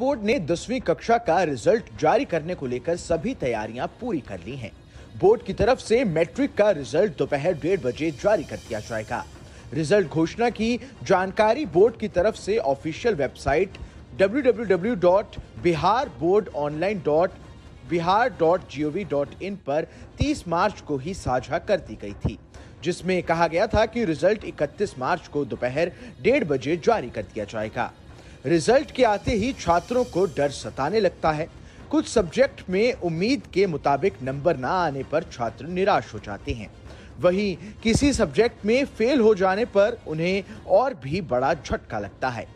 Board ने दसवीं कक्षा का रिजल्ट जारी करने को लेकर सभी तैयारियां पूरी कर ली हैं। बोर्ड की तरफ से मैट्रिक का रिजल्ट दोपहर डेढ़ बजे जारी कर दिया जाएगा रिजल्ट घोषणा की जानकारी बोर्ड की तरफ से ऑफिशियल वेबसाइट www.biharboardonline.bihar.gov.in पर 30 मार्च को ही साझा कर दी गई थी जिसमें कहा गया था कि रिजल्ट 31 मार्च को दोपहर डेढ़ बजे जारी कर दिया जाएगा रिजल्ट के आते ही छात्रों को डर सताने लगता है कुछ सब्जेक्ट में उम्मीद के मुताबिक नंबर ना आने पर छात्र निराश हो जाते हैं वहीं किसी सब्जेक्ट में फेल हो जाने पर उन्हें और भी बड़ा झटका लगता है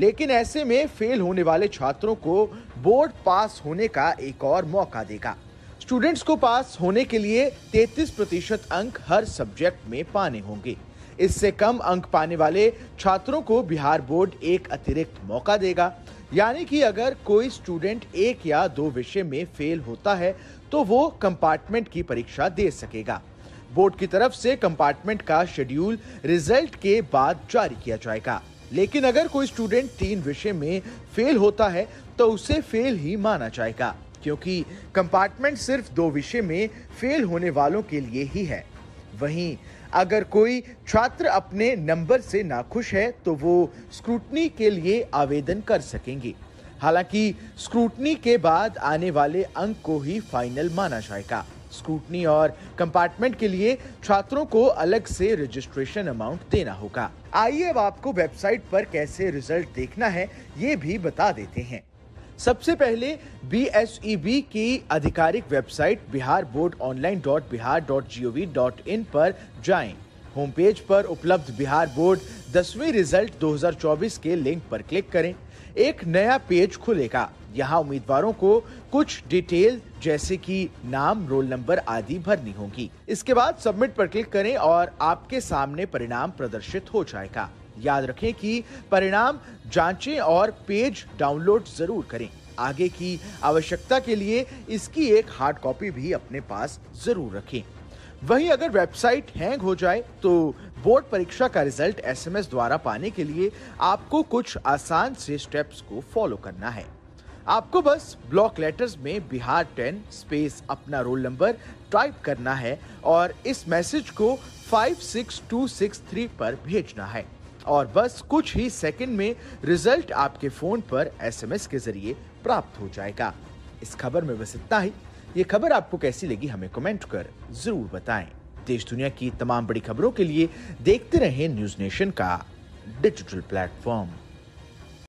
लेकिन ऐसे में फेल होने वाले छात्रों को बोर्ड पास होने का एक और मौका देगा स्टूडेंट्स को पास होने के लिए 33 प्रतिशत अंक हर सब्जेक्ट में पाने होंगे इससे कम अंक पाने वाले छात्रों को बिहार बोर्ड एक अतिरिक्त मौका देगा यानी कि अगर कोई स्टूडेंट एक या दो विषय में फेल होता है तो वो कंपार्टमेंट की परीक्षा दे सकेगा बोर्ड की तरफ से कंपार्टमेंट का शेड्यूल रिजल्ट के बाद जारी किया जाएगा लेकिन अगर कोई स्टूडेंट तीन विषय में फेल होता है तो उसे फेल ही माना जाएगा क्योंकि कंपार्टमेंट सिर्फ दो विषय में फेल होने वालों के लिए ही है वहीं अगर कोई छात्र अपने नंबर से नाखुश है तो वो स्क्रूटनी के लिए आवेदन कर सकेंगे हालांकि स्क्रूटनी के बाद आने वाले अंक को ही फाइनल माना जाएगा स्क्रूटनी और कंपार्टमेंट के लिए छात्रों को अलग से रजिस्ट्रेशन अमाउंट देना होगा आइए अब आपको वेबसाइट पर कैसे रिजल्ट देखना है ये भी बता देते हैं सबसे पहले बी e की आधिकारिक website Bihar board online dot Bihar dot G O V dot in पर जाए होम पेज पर उपलब्ध बिहार बोर्ड दसवीं रिजल्ट 2024 के लिंक पर क्लिक करें एक नया पेज खुलेगा यहाँ उम्मीदवारों को कुछ डिटेल जैसे कि नाम रोल नंबर आदि भरनी होगी इसके बाद सबमिट पर क्लिक करें और आपके सामने परिणाम प्रदर्शित हो जाएगा याद रखें कि परिणाम जांचें और पेज डाउनलोड जरूर करें आगे की आवश्यकता के लिए इसकी एक हार्ड कॉपी भी अपने पास जरूर रखें वहीं अगर वेबसाइट हैंग हो जाए तो बोर्ड परीक्षा का रिजल्ट एसएमएस द्वारा पाने के लिए आपको कुछ आसान से स्टेप्स को फॉलो करना है आपको बस ब्लॉक लेटर्स में बिहार टेन स्पेस अपना रोल नंबर टाइप करना है और इस मैसेज को 56263 पर भेजना है और बस कुछ ही सेकंड में रिजल्ट आपके फोन पर एसएमएस के जरिए प्राप्त हो जाएगा इस खबर में बस इतना ही ये खबर आपको कैसी लगी हमें कमेंट कर जरूर बताएं देश दुनिया की तमाम बड़ी खबरों के लिए देखते रहें न्यूज नेशन का डिजिटल प्लेटफॉर्म